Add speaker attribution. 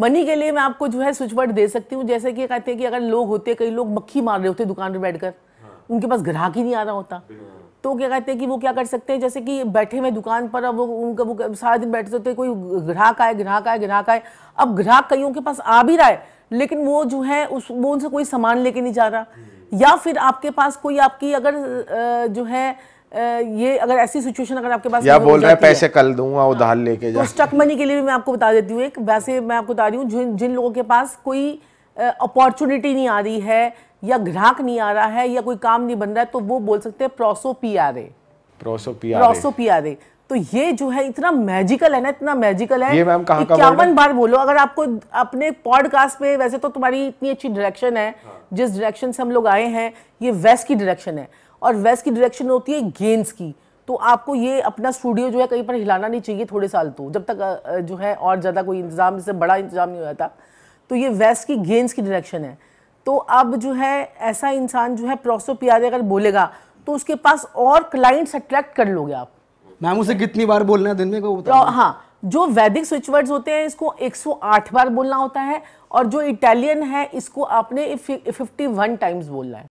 Speaker 1: Money के लिए मैं आपको जो है स्विचवर्ड दे सकती हूँ जैसे कि कहते हैं कि अगर लोग होते कई लोग मक्खी मार रहे होते दुकान पर बैठकर हाँ। उनके पास ग्राहक ही नहीं आ रहा होता तो क्या कहते हैं कि वो क्या कर सकते हैं जैसे कि बैठे हुए दुकान पर अब वो उनका वो सारा दिन बैठे होते कोई ग्राहक आए ग्राहक आए ग्राहक आए अब ग्राहक कईयों के पास आ भी रहा है लेकिन वो जो है उस वो उनसे कोई सामान लेके नहीं जा रहा हम्म। या फिर आपके पास कोई आपकी अगर जो है ये अगर ऐसी सिचुएशन अगर आपके पास या बोल रहा है पैसे
Speaker 2: कल दूंगा उधार हाँ। लेके जा तो
Speaker 1: स्टक मनी के लिए भी मैं आपको बता देती हूँ एक वैसे मैं आपको बता रही हूँ जिन जिन लोगों के पास कोई अपॉर्चुनिटी नहीं आ रही है या ग्राहक नहीं आ रहा है या कोई काम नहीं बन रहा है तो वो बोल सकते हैं प्रोसो पी आर ए
Speaker 3: प्रोसो पी आर प्रोसो
Speaker 1: पी आर ए तो ये जो है इतना मैजिकल है ना इतना मैजिकल है ये मैम कहां का इक्यावन बार बोलो अगर आपको अपने पॉडकास्ट पे वैसे तो तुम्हारी इतनी अच्छी डायरेक्शन है हाँ। जिस डायरेक्शन से हम लोग आए हैं ये वेस्ट की डायरेक्शन है और वेस्ट की डायरेक्शन होती है गेंस की तो आपको ये अपना स्टूडियो जो है कहीं पर हिलाना नहीं चाहिए थोड़े साल तो जब तक जो है और ज़्यादा कोई इंतज़ाम इससे बड़ा इंतज़ाम नहीं होता तो ये वेस्ट की गेंस की डायरेक्शन है तो अब जो है ऐसा इंसान जो है प्रोसो प्यारे अगर बोलेगा तो उसके पास और क्लाइंट्स अट्रैक्ट कर लोगे आप मैम उसे कितनी बार बोलना है दिन में को हाँ जो वैदिक स्विच होते हैं इसको 108 बार बोलना होता है और जो इटालियन है इसको आपने 51 टाइम्स बोलना है